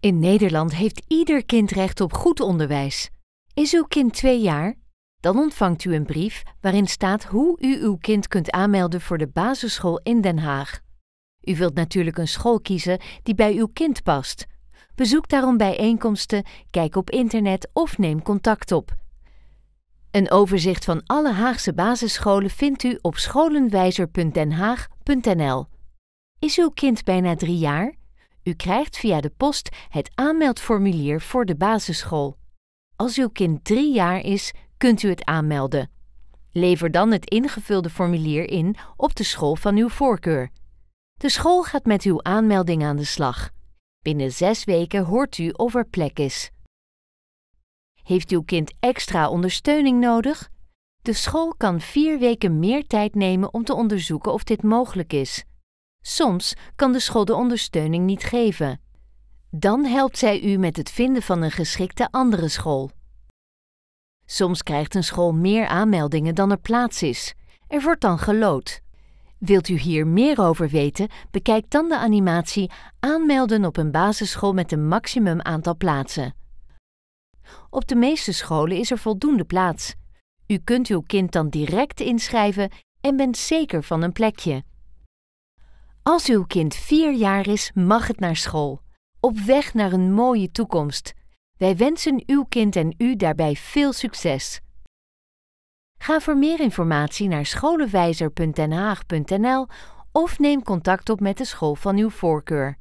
In Nederland heeft ieder kind recht op goed onderwijs. Is uw kind twee jaar? Dan ontvangt u een brief waarin staat hoe u uw kind kunt aanmelden voor de basisschool in Den Haag. U wilt natuurlijk een school kiezen die bij uw kind past. Bezoek daarom bijeenkomsten, kijk op internet of neem contact op. Een overzicht van alle Haagse basisscholen vindt u op scholenwijzer.denhaag.nl. Is uw kind bijna drie jaar? U krijgt via de post het aanmeldformulier voor de basisschool. Als uw kind drie jaar is, kunt u het aanmelden. Lever dan het ingevulde formulier in op de school van uw voorkeur. De school gaat met uw aanmelding aan de slag. Binnen zes weken hoort u of er plek is. Heeft uw kind extra ondersteuning nodig? De school kan vier weken meer tijd nemen om te onderzoeken of dit mogelijk is. Soms kan de school de ondersteuning niet geven. Dan helpt zij u met het vinden van een geschikte andere school. Soms krijgt een school meer aanmeldingen dan er plaats is. Er wordt dan gelood. Wilt u hier meer over weten? Bekijk dan de animatie Aanmelden op een basisschool met een maximum aantal plaatsen. Op de meeste scholen is er voldoende plaats. U kunt uw kind dan direct inschrijven en bent zeker van een plekje. Als uw kind vier jaar is, mag het naar school. Op weg naar een mooie toekomst. Wij wensen uw kind en u daarbij veel succes. Ga voor meer informatie naar scholenwijzer.denhaag.nl of neem contact op met de school van uw voorkeur.